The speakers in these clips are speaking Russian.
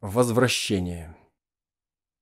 Возвращение.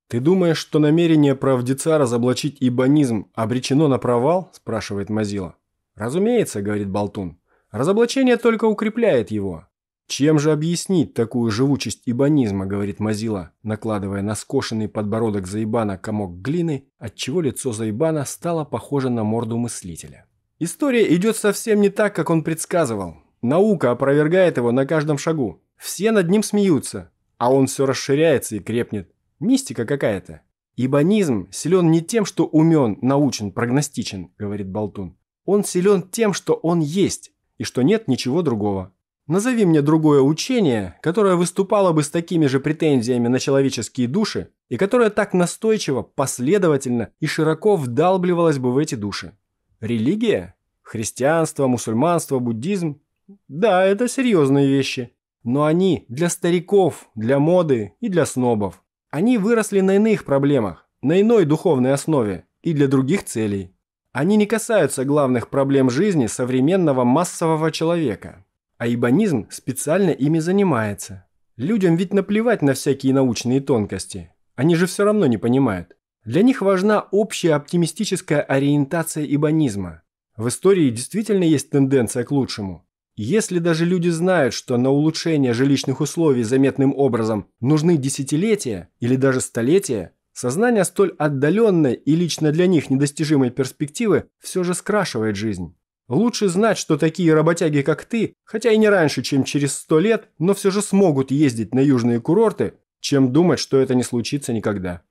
«Ты думаешь, что намерение правдеца разоблачить ибонизм обречено на провал?» – спрашивает Мазила. «Разумеется», – говорит Болтун. «Разоблачение только укрепляет его». «Чем же объяснить такую живучесть ибонизма?» – говорит Мазила, накладывая на скошенный подбородок Заибана комок глины, отчего лицо Заибана стало похоже на морду мыслителя. История идет совсем не так, как он предсказывал. Наука опровергает его на каждом шагу. Все над ним смеются а он все расширяется и крепнет. Мистика какая-то. Ибонизм силен не тем, что умен, научен, прогностичен, говорит Болтун. Он силен тем, что он есть, и что нет ничего другого. Назови мне другое учение, которое выступало бы с такими же претензиями на человеческие души и которое так настойчиво, последовательно и широко вдалбливалось бы в эти души. Религия? Христианство, мусульманство, буддизм? Да, это серьезные вещи. Но они для стариков, для моды и для снобов. Они выросли на иных проблемах, на иной духовной основе и для других целей. Они не касаются главных проблем жизни современного массового человека. А ибонизм специально ими занимается. Людям ведь наплевать на всякие научные тонкости. Они же все равно не понимают. Для них важна общая оптимистическая ориентация ибонизма. В истории действительно есть тенденция к лучшему. Если даже люди знают, что на улучшение жилищных условий заметным образом нужны десятилетия или даже столетия, сознание столь отдаленной и лично для них недостижимой перспективы все же скрашивает жизнь. Лучше знать, что такие работяги, как ты, хотя и не раньше, чем через сто лет, но все же смогут ездить на южные курорты, чем думать, что это не случится никогда.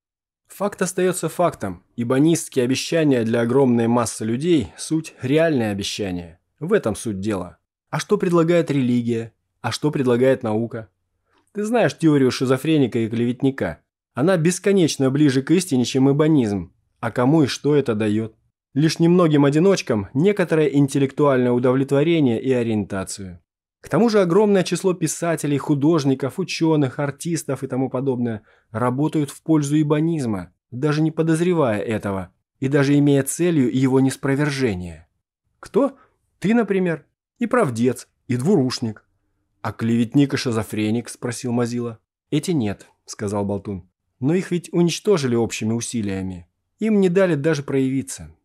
Факт остается фактом, ибо низкие обещания для огромной массы людей – суть реальные обещания. В этом суть дела. А что предлагает религия? А что предлагает наука? Ты знаешь теорию шизофреника и клеветника. Она бесконечно ближе к истине, чем эбонизм. А кому и что это дает? Лишь немногим одиночкам некоторое интеллектуальное удовлетворение и ориентацию. К тому же огромное число писателей, художников, ученых, артистов и тому подобное работают в пользу ибонизма, даже не подозревая этого, и даже имея целью его неспровержение. Кто? Ты, например. И правдец, и двурушник. А клеветник и шизофреник, спросил Мазила. Эти нет, сказал Болтун. Но их ведь уничтожили общими усилиями. Им не дали даже проявиться.